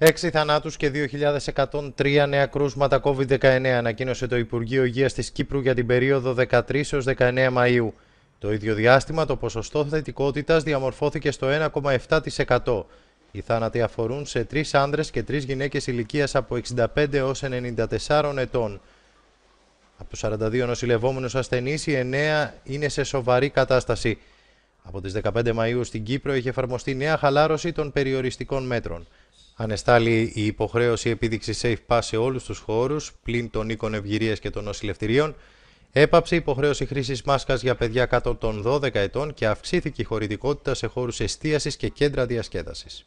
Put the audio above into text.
Έξι θανάτους και 2.103 νέα κρούσματα COVID-19 ανακοίνωσε το Υπουργείο Υγείας της Κύπρου για την περίοδο 13 έως 19 Μαΐου. Το ίδιο διάστημα το ποσοστό θετικότητας διαμορφώθηκε στο 1,7%. Οι θάνατοι αφορούν σε τρεις άνδρες και τρεις γυναίκες ηλικίας από 65 έως 94 ετών. Από τους 42 νοσηλευόμενους ασθενείς, οι 9 είναι σε σοβαρή κατάσταση. Από τις 15 Μαΐου στην Κύπρο είχε εφαρμοστεί νέα χαλάρωση των περιοριστικών μέτρων. Ανεστάλλει η υποχρέωση επίδειξης safe pass σε όλους τους χώρους, πλην των οίκων ευγυρίας και των νοσηλευτηρίων. Έπαψε η υποχρέωση χρήσης μάσκας για παιδιά κάτω των 12 ετών και αυξήθηκε η χωρητικότητα σε χώρους εστίασης και κέντρα διασκέδασης.